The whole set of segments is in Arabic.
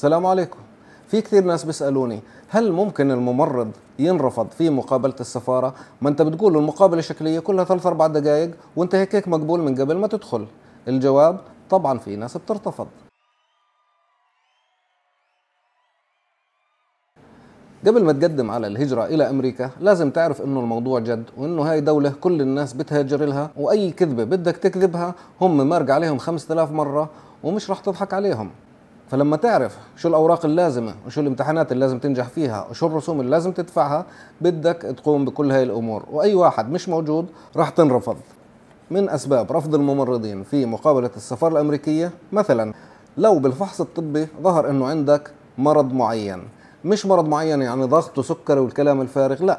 السلام عليكم في كثير ناس بيسالوني هل ممكن الممرض ينرفض في مقابله السفاره ما انت بتقول المقابله الشكليه كلها ثلاث اربع دقائق وانت هيك هيك مقبول من قبل ما تدخل الجواب طبعا في ناس بترتفض قبل ما تقدم على الهجرة إلى أمريكا لازم تعرف إنه الموضوع جد وإنه هاي دولة كل الناس بتهاجر لها وأي كذبة بدك تكذبها هم مارق عليهم 5000 مرة ومش راح تضحك عليهم فلما تعرف شو الاوراق اللازمه وشو الامتحانات اللي لازم تنجح فيها وشو الرسوم اللي لازم تدفعها بدك تقوم بكل هاي الامور واي واحد مش موجود راح تنرفض من اسباب رفض الممرضين في مقابله السفاره الامريكيه مثلا لو بالفحص الطبي ظهر انه عندك مرض معين مش مرض معين يعني ضغط وسكري والكلام الفارغ لا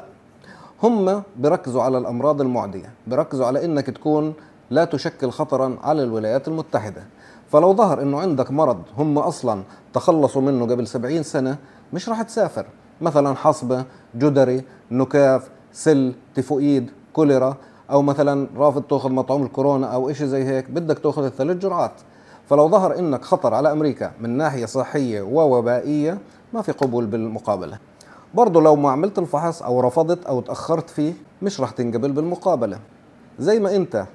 هم بركزوا على الامراض المعديه بركزوا على انك تكون لا تشكل خطرا على الولايات المتحده فلو ظهر انه عندك مرض هم اصلا تخلصوا منه قبل 70 سنه مش راح تسافر مثلا حصبه جدري نكاف سل تيفوئيد كوليرا او مثلا رافض تاخذ مطعوم الكورونا او إشي زي هيك بدك تاخذ الثلاث جرعات فلو ظهر انك خطر على امريكا من ناحيه صحيه ووبائيه ما في قبول بالمقابله برضه لو ما عملت الفحص او رفضت او تاخرت فيه مش راح تنقبل بالمقابله زي ما انت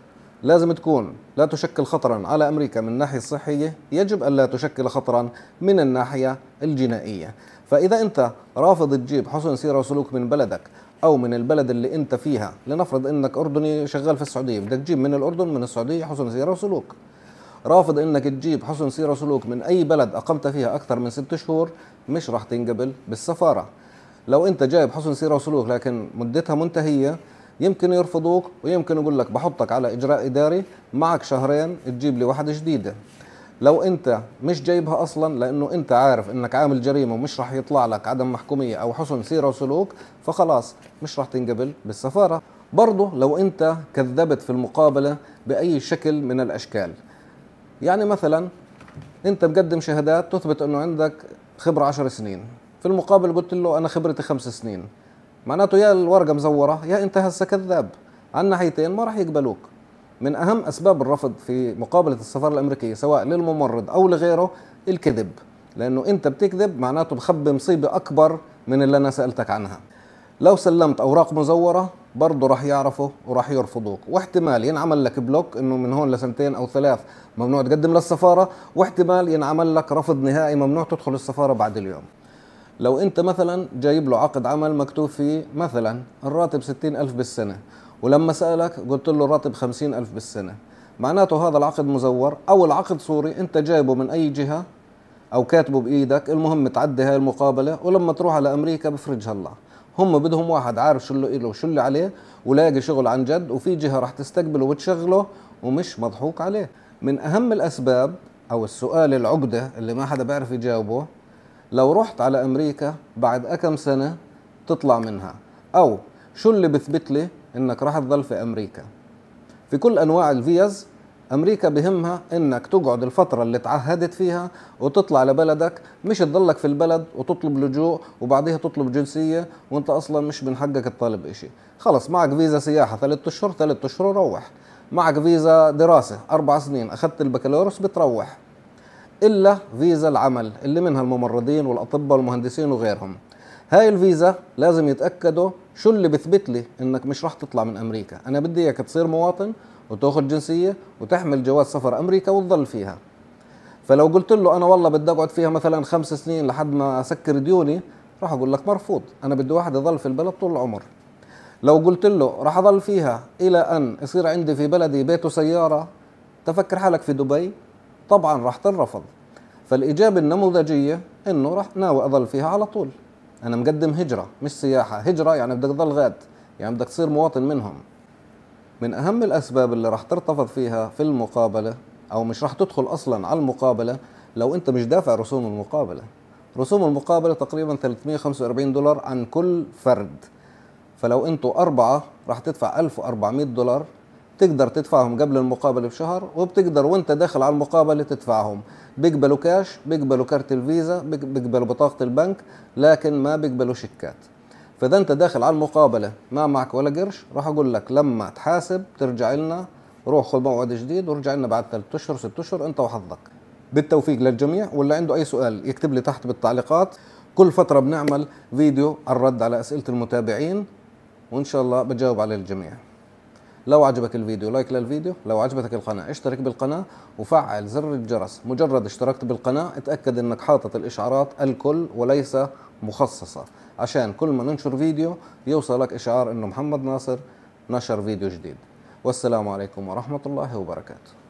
لازم تكون لا تشكل خطرا على امريكا من الناحيه الصحيه يجب ان لا تشكل خطرا من الناحيه الجنائيه فاذا انت رافض تجيب حسن سيره وسلوك من بلدك او من البلد اللي انت فيها لنفرض انك اردني شغال في السعوديه بدك تجيب من الاردن من السعوديه حسن سيره وسلوك رافض انك تجيب حسن سيره وسلوك من اي بلد اقمت فيها اكثر من ست شهور مش راح تنقبل بالسفاره لو انت جايب حسن سيره وسلوك لكن مدتها منتهيه يمكن يرفضوك ويمكن يقول لك بحطك على اجراء اداري معك شهرين تجيب لي واحده جديده لو انت مش جايبها اصلا لانه انت عارف انك عامل جريمه ومش راح يطلع لك عدم محكوميه او حسن سيره وسلوك فخلاص مش راح تنقبل بالسفاره برضه لو انت كذبت في المقابله باي شكل من الاشكال يعني مثلا انت مقدم شهادات تثبت انه عندك خبره عشر سنين في المقابل قلت له انا خبرتي خمس سنين معناته يا الورقه مزوره يا انت هسه كذاب عندنا حيتين ما راح يقبلوك من اهم اسباب الرفض في مقابله السفاره الامريكيه سواء للممرض او لغيره الكذب لانه انت بتكذب معناته مخبي مصيبه اكبر من اللي انا سالتك عنها لو سلمت اوراق مزوره برضه راح يعرفوا وراح يرفضوك واحتمال ينعمل لك بلوك انه من هون لسنتين او ثلاث ممنوع تقدم للسفاره واحتمال ينعمل لك رفض نهائي ممنوع تدخل السفاره بعد اليوم لو انت مثلا جايب له عقد عمل مكتوب فيه مثلا الراتب ستين ألف بالسنة ولما سألك قلت له الراتب خمسين ألف بالسنة معناته هذا العقد مزور أو العقد صوري أنت جايبه من أي جهة أو كاتبه بإيدك المهم تعدي هاي المقابلة ولما تروح على أمريكا بفرجها الله هم بدهم واحد عارف شو اللي له وشو اللي عليه ولاقي شغل عن جد وفي جهة رح تستقبله وتشغله ومش مضحوك عليه من أهم الأسباب أو السؤال العقدة اللي ما حدا بيعرف يجاوبه لو رحت على امريكا بعد كم سنه تطلع منها او شو اللي بثبت لي انك راح تظل في امريكا في كل انواع الفيز امريكا بهمها انك تقعد الفتره اللي تعهدت فيها وتطلع لبلدك مش تضلك في البلد وتطلب لجوء وبعديها تطلب جنسيه وانت اصلا مش من حقك تطالب اشي خلص معك فيزا سياحه ثلاثة اشهر ثلاثة اشهر روح معك فيزا دراسه اربع سنين اخذت البكالوريوس بتروح إلا فيزا العمل اللي منها الممرضين والأطباء والمهندسين وغيرهم هاي الفيزا لازم يتأكدوا شو اللي بثبت لي إنك مش راح تطلع من أمريكا أنا بدي إياك تصير مواطن وتاخذ جنسية وتحمل جواز سفر أمريكا وتضل فيها فلو قلت له أنا والله بدي أقعد فيها مثلا خمس سنين لحد ما أسكر ديوني راح أقول لك مرفوض أنا بدي واحد يضل في البلد طول العمر لو قلت له راح أضل فيها إلى أن يصير عندي في بلدي بيت وسيارة تفكر حالك في دبي طبعا راح تنرفض فالاجابه النموذجيه انه راح ناوي اضل فيها على طول انا مقدم هجره مش سياحه هجره يعني بدك تضل غاد يعني بدك تصير مواطن منهم من اهم الاسباب اللي راح ترتفض فيها في المقابله او مش راح تدخل اصلا على المقابله لو انت مش دافع رسوم المقابله رسوم المقابله تقريبا 345 دولار عن كل فرد فلو انتوا أربعة راح تدفع 1400 دولار تقدر تدفعهم قبل المقابله بشهر وبتقدر وانت داخل على المقابله تدفعهم بيقبلوا كاش بيقبلوا كارت الفيزا بيقبلوا بطاقه البنك لكن ما بيقبلوا شيكات فاذا انت داخل على المقابله ما معك ولا قرش راح اقول لك لما تحاسب ترجع لنا روح خذ موعد جديد ورجع لنا بعد ثلاث اشهر ست اشهر انت وحظك بالتوفيق للجميع واللي عنده اي سؤال يكتب لي تحت بالتعليقات كل فتره بنعمل فيديو الرد على اسئله المتابعين وان شاء الله بجاوب على الجميع لو عجبك الفيديو لايك للفيديو لو عجبتك القناة اشترك بالقناة وفعل زر الجرس مجرد اشتركت بالقناة اتأكد انك حاطط الاشعارات الكل وليس مخصصة عشان كل ما ننشر فيديو يوصلك اشعار انه محمد ناصر نشر فيديو جديد والسلام عليكم ورحمة الله وبركاته